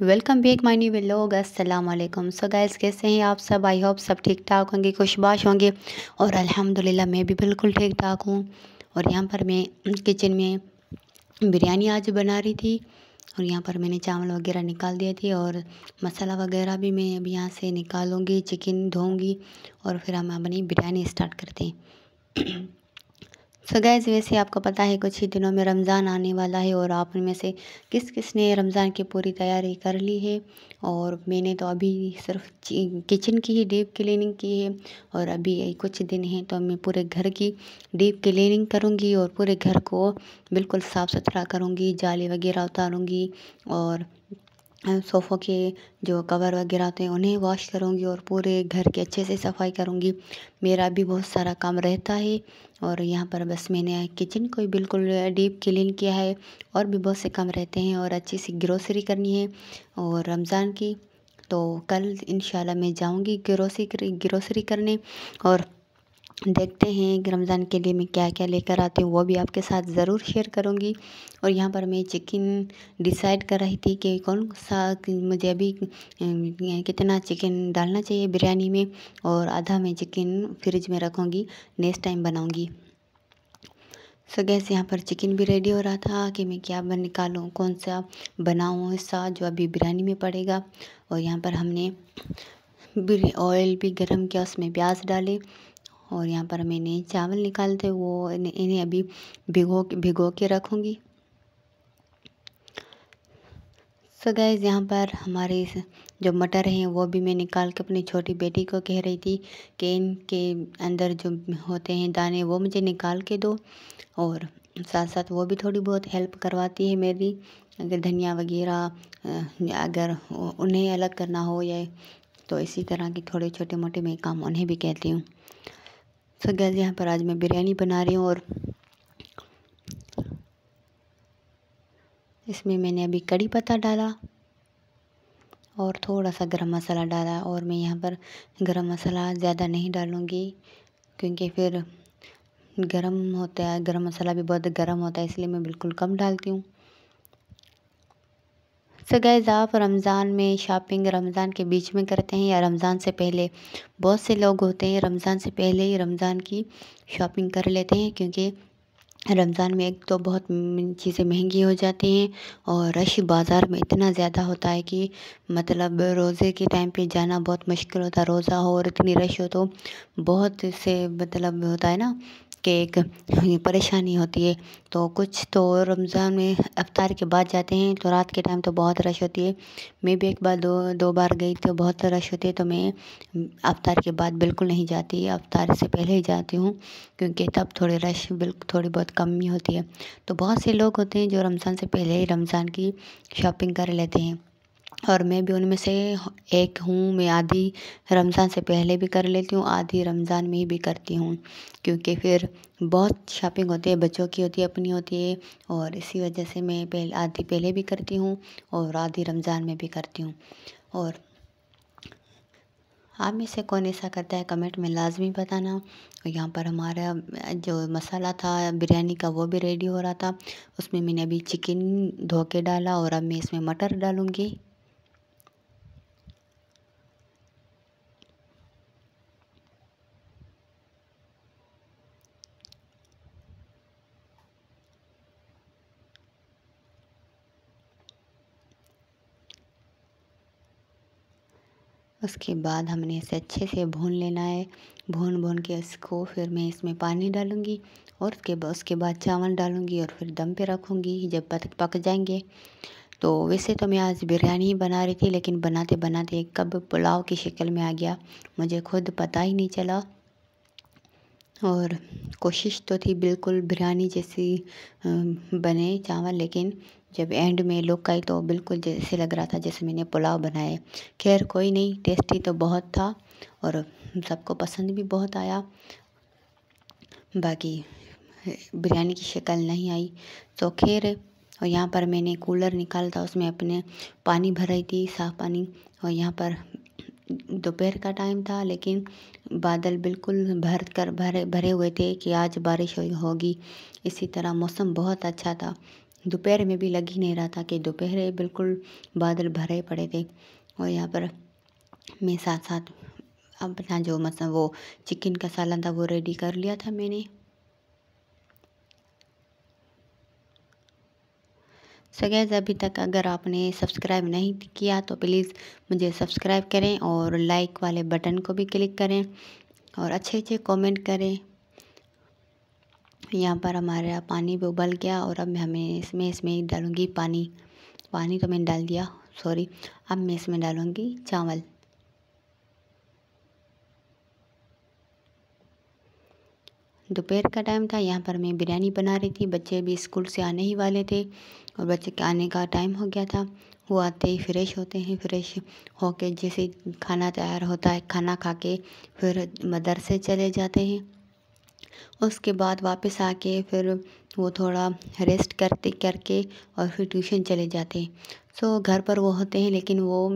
welcome back my new लोग अस्सलाम वालेकुम सो गाइस कैसे हैं आप सब आई होप सब ठीक ठाक होंगे खुशबाश होंगे और अल्हम्दुलिल्लाह मैं भी बिल्कुल ठीक ठाक हूँ और यहाँ पर मैं किचन में बिरयानी आज बना रही थी और यहाँ पर मैंने चावल वगैरह निकाल दिए थे और मसाला वगैरह भी मैं अब यहाँ से निकालूँगी चिकन धोऊँगी और फिर हम अपनी बिरयानी स्टार्ट करते हैं सो गैज़ वैसे आपको पता है कुछ ही दिनों में रमज़ान आने वाला है और आप में से किस किस ने रमज़ान की पूरी तैयारी कर ली है और मैंने तो अभी सिर्फ किचन की ही डीप क्लीनिंग की है और अभी कुछ दिन हैं तो मैं पूरे घर की डीप क्लीनिंग करूँगी और पूरे घर को बिल्कुल साफ़ सुथरा करूँगी जाली वगैरह उतारूँगी और सोफ़ों के जो कवर वगैरह होते हैं उन्हें वॉश करूँगी और पूरे घर के अच्छे से सफाई करूँगी मेरा भी बहुत सारा काम रहता है और यहाँ पर बस मैंने किचन को बिल्कुल डीप क्लीन किया है और भी बहुत से काम रहते हैं और अच्छी सी ग्रोसरी करनी है और रमज़ान की तो कल इन मैं जाऊँगी ग्रोसरी ग्रोसरी करने और देखते हैं कि रमज़ान के लिए मैं क्या क्या लेकर आती हूँ वो भी आपके साथ ज़रूर शेयर करूँगी और यहाँ पर मैं चिकन डिसाइड कर रही थी कि कौन सा मुझे अभी कितना चिकन डालना चाहिए बिरयानी में और आधा मैं चिकन फ्रिज में रखूँगी नेक्स्ट टाइम बनाऊँगी सो गैस यहाँ पर चिकन भी रेडी हो रहा था कि मैं क्या बन निकालूँ कौन सा बनाऊँ हिस्सा जो अभी बिरयानी में पड़ेगा और यहाँ पर हमने ऑयल भी गर्म किया उसमें प्याज डाले और यहाँ पर मैंने चावल निकालते थे वो इन्हें अभी भिगो भिगो के रखूँगी सो गैज़ यहाँ पर हमारे जो मटर हैं वो भी मैं निकाल के अपनी छोटी बेटी को कह रही थी कि इनके अंदर जो होते हैं दाने वो मुझे निकाल के दो और साथ साथ वो भी थोड़ी बहुत हेल्प करवाती है मेरी अगर धनिया वगैरह अगर उन्हें अलग करना हो या तो इसी तरह के थोड़े छोटे मोटे मैं काम उन्हें भी कहती हूँ सो गैस यहाँ पर आज मैं बिरयानी बना रही हूँ और इसमें मैंने अभी कड़ी पत्ता डाला और थोड़ा सा गरम मसाला डाला और मैं यहाँ पर गरम मसाला ज़्यादा नहीं डालूँगी क्योंकि फिर गरम होता है गरम मसाला भी बहुत गरम होता है इसलिए मैं बिल्कुल कम डालती हूँ सो गैज़ आप रमज़ान में शॉपिंग रमज़ान के बीच में करते हैं या रमज़ान से पहले बहुत से लोग होते हैं रमज़ान से पहले ही रमज़ान की शॉपिंग कर लेते हैं क्योंकि रमज़ान में एक तो बहुत चीज़ें महंगी हो जाती हैं और रश बाज़ार में इतना ज़्यादा होता है कि मतलब रोज़े के टाइम पे जाना बहुत मुश्किल होता है रोज़ा हो और इतनी रश हो तो बहुत से मतलब होता है ना के एक हाँ, परेशानी होती है तो कुछ तो रमज़ान में अफ्तार के बाद जाते हैं तो रात के टाइम तो बहुत रश होती है मैं भी एक बार दो दो बार गई तो बहुत रश होती है तो मैं अफ्तार के बाद बिल्कुल नहीं जाती अफ्तार से पहले ही जाती हूँ क्योंकि तब थोड़े रश बिल्कुल थोड़ी बहुत कम ही होती है तो बहुत से लोग होते हैं जो रमज़ान से पहले ही रमज़ान की शॉपिंग कर लेते हैं और मैं भी उनमें से एक हूँ मैं आधी रमज़ान से पहले भी कर लेती हूँ आधी रमज़ान में ही भी करती हूँ क्योंकि फिर बहुत शॉपिंग होती है बच्चों की होती है अपनी होती है और इसी वजह से मैं पहले आधी पहले भी करती हूँ और आधी रमज़ान में भी करती हूँ और आप में से कौन ऐसा करता है कमेंट में लाजमी बताना और यहाँ पर हमारा जो मसाला था बिरयानी का वो भी रेडी हो रहा था उसमें मैंने अभी चिकन धो के डाला और अब मैं इसमें मटर डालूँगी उसके बाद हमने इसे अच्छे से भून लेना है भून भून के इसको फिर मैं इसमें पानी डालूँगी और उसके बाद उसके बाद चावल डालूँगी और फिर दम पे रखूँगी जब तक पक जाएंगे तो वैसे तो मैं आज बिरयानी ही बना रही थी लेकिन बनाते बनाते कब पुलाव की शक्ल में आ गया मुझे खुद पता ही नहीं चला और कोशिश तो थी बिल्कुल बिरयानी जैसी बने चावल लेकिन जब एंड में लुक आई तो बिल्कुल जैसे लग रहा था जैसे मैंने पुलाव बनाए खैर कोई नहीं टेस्टी तो बहुत था और सबको पसंद भी बहुत आया बाकी बिरयानी की शक्ल नहीं आई तो खैर और यहाँ पर मैंने कूलर निकाला था उसमें अपने पानी भर रही थी साफ पानी और यहाँ पर दोपहर का टाइम था लेकिन बादल बिल्कुल भर कर भरे भरे हुए थे कि आज बारिश होगी इसी तरह मौसम बहुत अच्छा था दोपहर में भी लग ही नहीं रहा था कि दोपहर बिल्कुल बादल भरे पड़े थे और यहाँ पर मैं साथ साथ अपना जो मतलब वो चिकन का सालन था वो रेडी कर लिया था मैंने सगैज़ अभी तक अगर आपने सब्सक्राइब नहीं किया तो प्लीज़ मुझे सब्सक्राइब करें और लाइक वाले बटन को भी क्लिक करें और अच्छे अच्छे कमेंट करें यहाँ पर हमारा पानी भी उबल गया और अब हमें इसमें इसमें डालूँगी पानी पानी तो मैंने डाल दिया सॉरी अब मैं इसमें डालूँगी चावल दोपहर का टाइम था यहाँ पर मैं बिरयानी बना रही थी बच्चे भी स्कूल से आने ही वाले थे और बच्चे के आने का टाइम हो गया था वो आते ही फ्रेश होते हैं फ्रेश होके जैसे खाना तैयार होता है खाना खा के फिर मदरसे चले जाते हैं उसके बाद वापस आके फिर वो थोड़ा रेस्ट करते करके और फिर ट्यूशन चले जाते हैं सो घर पर वो होते हैं लेकिन वो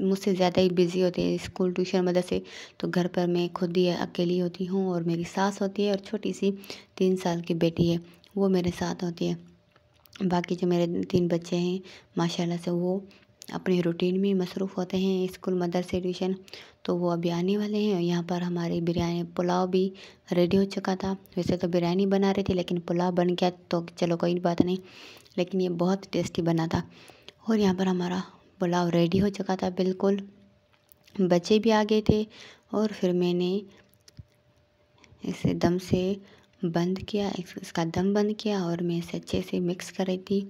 मुझसे ज़्यादा ही बिज़ी होते हैं स्कूल ट्यूशन मदरसे तो घर पर मैं खुद ही अकेली होती हूँ और मेरी सास होती है और छोटी सी तीन साल की बेटी है वो मेरे साथ होती है बाकी जो मेरे तीन बच्चे हैं माशाल्लाह से वो अपने रूटीन में मसरूफ़ होते हैं इस्कूल मदरसे ट्यूशन तो वो अभी आने वाले हैं और यहाँ पर हमारी बिरयानी पुलाव भी रेडी हो चुका था वैसे तो बिरयानी बना रहे थे लेकिन पुलाव बन गया तो चलो कोई बात नहीं लेकिन ये बहुत टेस्टी बना था और यहाँ पर हमारा पुलाव रेडी हो चुका था बिल्कुल बच्चे भी आ गए थे और फिर मैंने इसे दम से बंद किया इसका दम बंद किया और मैं इसे अच्छे से मिक्स कर रही थी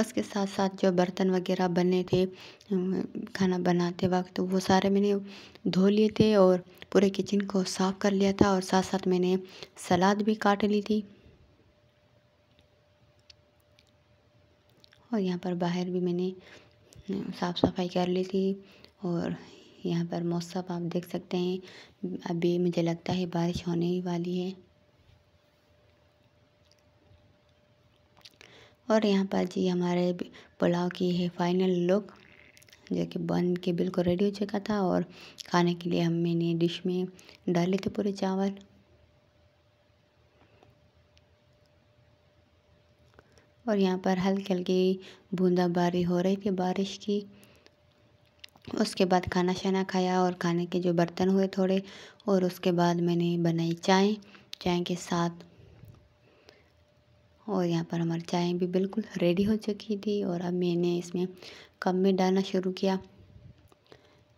उसके साथ साथ जो बर्तन वगैरह बने थे खाना बनाते वक्त वो सारे मैंने धो लिए थे और पूरे किचन को साफ़ कर लिया था और साथ साथ मैंने सलाद भी काट ली थी और यहाँ पर बाहर भी मैंने साफ़ सफाई कर ली थी और यहाँ पर मौसम आप देख सकते हैं अभी मुझे लगता है बारिश होने ही वाली है और यहाँ पर जी हमारे पुलाव की है फाइनल लुक जो कि बन के बिल्कुल रेडी हो चुका था और खाने के लिए हम मैंने डिश में डाले थे पूरे चावल और यहाँ पर हल्की हल्की बूंदा बारी हो रही थी बारिश की उसके बाद खाना शाना खाया और खाने के जो बर्तन हुए थोड़े और उसके बाद मैंने बनाई चाय चाय के साथ और यहाँ पर हमारी चाय भी बिल्कुल रेडी हो चुकी थी और अब मैंने इसमें कम में डालना शुरू किया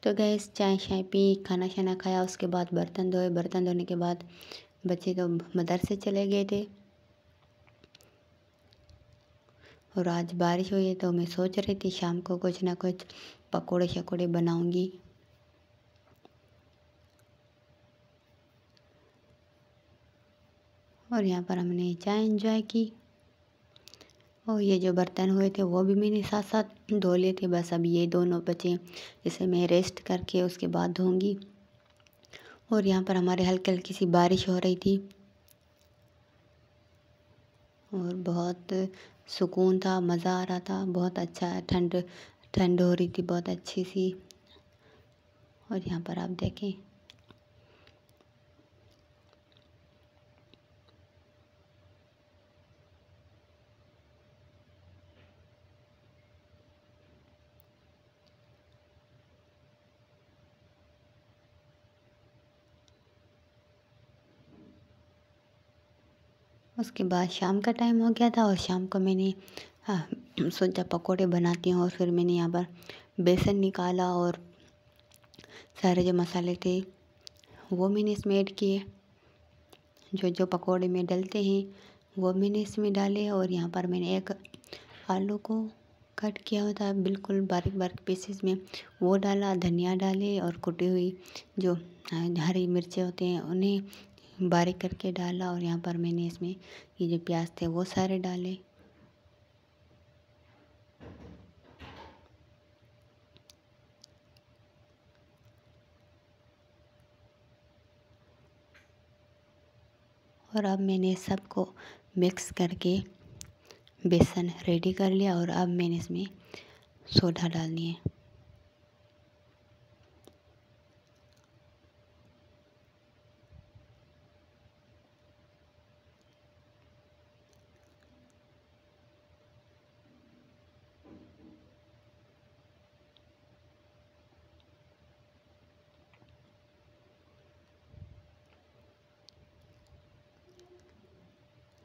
तो गैस चाय शाय पी खाना शाना खाया उसके बाद बर्तन धोए बर्तन धोने के बाद बच्चे तो मदरसे चले गए थे और आज बारिश हुई है तो मैं सोच रही थी शाम को कुछ ना कुछ पकोड़े शकोड़े बनाऊंगी और यहाँ पर हमने चाय इन्जॉय की और ये जो बर्तन हुए थे वो भी मैंने साथ साथ धो लिए थे बस अब ये दोनों बचे जिसे मैं रेस्ट करके उसके बाद धोंगी और यहाँ पर हमारे हल्की हल्की सी बारिश हो रही थी और बहुत सुकून था मज़ा आ रहा था बहुत अच्छा ठंड ठंड हो रही थी बहुत अच्छी सी और यहाँ पर आप देखें उसके बाद शाम का टाइम हो गया था और शाम को मैंने हाँ, सोचा पकोड़े बनाती हूँ और फिर मैंने यहाँ पर बेसन निकाला और सारे जो मसाले थे वो मैंने इसमें ऐड किए जो जो पकोड़े में डलते हैं वो मैंने इसमें डाले और यहाँ पर मैंने एक आलू को कट किया हुआ था बिल्कुल बारीक बारीक पीसेस में वो डाला धनिया डाले और कुटी हुई जो हाँ, हरी मिर्चें होते हैं उन्हें बारीक करके डाला और यहाँ पर मैंने इसमें ये जो प्याज थे वो सारे डाले और अब मैंने सबको मिक्स करके बेसन रेडी कर लिया और अब मैंने इसमें सोडा डाल है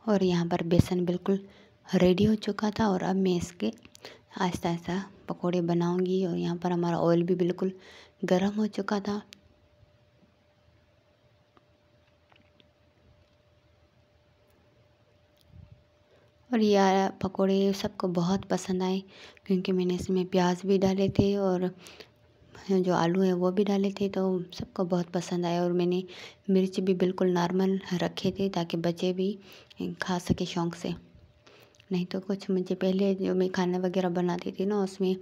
और यहाँ पर बेसन बिल्कुल रेडी हो चुका था और अब मैं इसके आहिस्ता आहिस्ता पकौड़े बनाऊँगी और यहाँ पर हमारा ऑयल भी बिल्कुल गर्म हो चुका था और ये पकोड़े सबको बहुत पसंद आए क्योंकि मैंने इसमें प्याज भी डाले थे और जो आलू हैं वो भी डाले थे तो सबको बहुत पसंद आया और मैंने मिर्च भी बिल्कुल नॉर्मल रखे थे ताकि बच्चे भी खा सके शौक़ से नहीं तो कुछ मुझे पहले जो मैं खाना वगैरह बनाती थी ना उसमें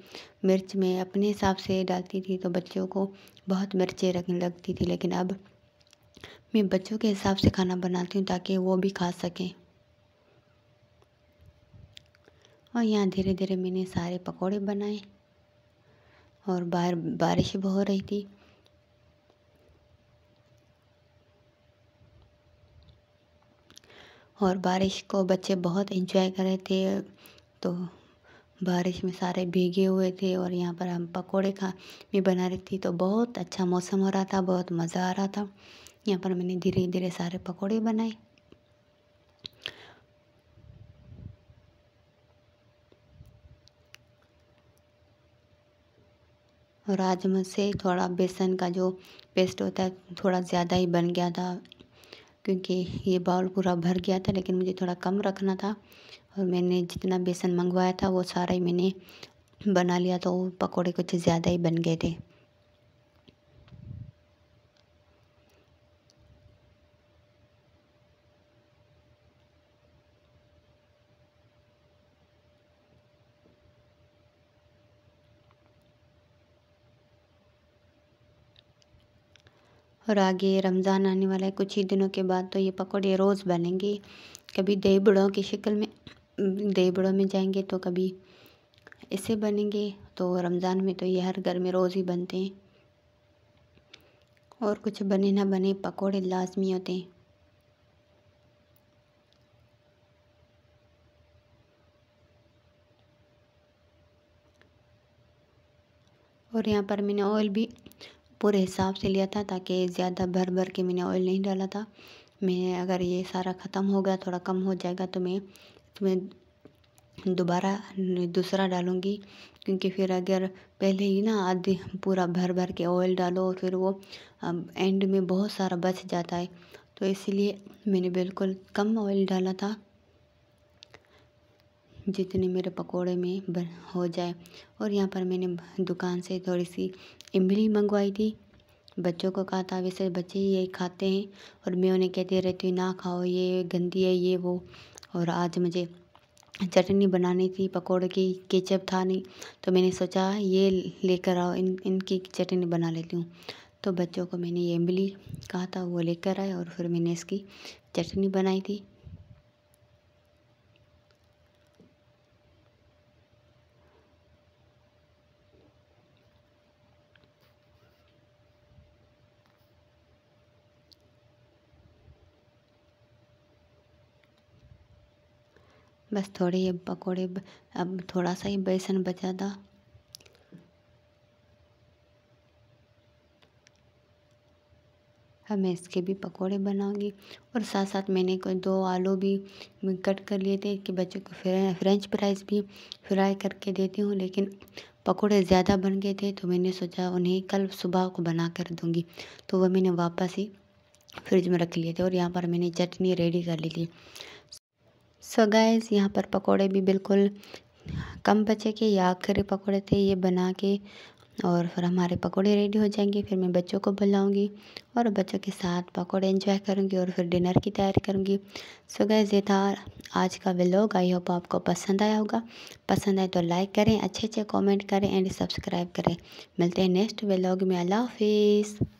मिर्च में अपने हिसाब से डालती थी तो बच्चों को बहुत मिर्चें रखने लगती थी लेकिन अब मैं बच्चों के हिसाब से खाना बनाती हूँ ताकि वो भी खा सकें और यहाँ धीरे धीरे मैंने सारे पकौड़े बनाए और बाहर बारिश हो रही थी और बारिश को बच्चे बहुत इंजॉय कर रहे थे तो बारिश में सारे भीगे हुए थे और यहाँ पर हम पकोड़े खा भी बना रही थी तो बहुत अच्छा मौसम हो रहा था बहुत मज़ा आ रहा था यहाँ पर मैंने धीरे धीरे सारे पकोड़े बनाए और आज मुझसे थोड़ा बेसन का जो पेस्ट होता है थोड़ा ज़्यादा ही बन गया था क्योंकि ये बाउल पूरा भर गया था लेकिन मुझे थोड़ा कम रखना था और मैंने जितना बेसन मंगवाया था वो सारा ही मैंने बना लिया तो पकौड़े कुछ ज़्यादा ही बन गए थे और आगे रमज़ान आने वाला है कुछ ही दिनों के बाद तो ये पकौड़े रोज़ बनेंगे कभी दही बड़ों की शक्ल में दही बड़ों में जाएंगे तो कभी इसे बनेंगे तो रमज़ान में तो ये हर घर में रोज़ ही बनते हैं और कुछ बने ना बने पकौड़े लाजमी होते हैं और यहाँ पर मैंने ऑयल भी पूरे हिसाब से लिया था ताकि ज़्यादा भर भर के मैंने ऑयल नहीं डाला था मैं अगर ये सारा ख़त्म हो गया थोड़ा कम हो जाएगा तो मैं इसमें दोबारा दूसरा डालूँगी क्योंकि फिर अगर पहले ही ना आधी पूरा भर भर के ऑयल डालो फिर वो एंड में बहुत सारा बच जाता है तो इसलिए मैंने बिल्कुल कम ऑयल डाला था जितने मेरे पकौड़े में हो जाए और यहाँ पर मैंने दुकान से थोड़ी सी इमली मंगवाई थी बच्चों को कहा था वैसे बच्चे ये खाते हैं और मैं उन्हें कहती रहती हूँ ना खाओ ये गंदी है ये वो और आज मुझे चटनी बनानी थी पकौड़े की केचप था नहीं तो मैंने सोचा ये लेकर आओ इन इनकी चटनी बना लेती हूँ तो बच्चों को मैंने ये इमली कहा था वो लेकर आए और फिर मैंने इसकी चटनी बनाई थी बस थोड़े ये पकौड़े अब थोड़ा सा ही बेसन बचा था अब मैं इसके भी पकोड़े बनाऊंगी और साथ साथ मैंने कोई दो आलू भी कट कर लिए थे कि बच्चों को फ्रेंच फ्राइज भी फ्राई करके देती हूँ लेकिन पकोड़े ज़्यादा बन गए थे तो मैंने सोचा उन्हें कल सुबह को बना कर दूँगी तो वह मैंने वापस ही फ्रिज में रख लिए थे और यहाँ पर मैंने चटनी रेडी कर ली थी सो गाइस यहाँ पर पकोड़े भी बिल्कुल कम बचे के या आखिरी पकोड़े थे ये बना के और फिर हमारे पकोड़े रेडी हो जाएंगे फिर मैं बच्चों को बुलाऊंगी और बच्चों के साथ पकोड़े एंजॉय करूंगी और फिर डिनर की तैयारी करूंगी सो गैस ये था आज का व्लॉग आई होप आपको पसंद आया होगा पसंद आए तो लाइक करें अच्छे अच्छे कमेंट करें एंड सब्सक्राइब करें मिलते हैं नेक्स्ट व्लॉग में अल्लाह हाफिज़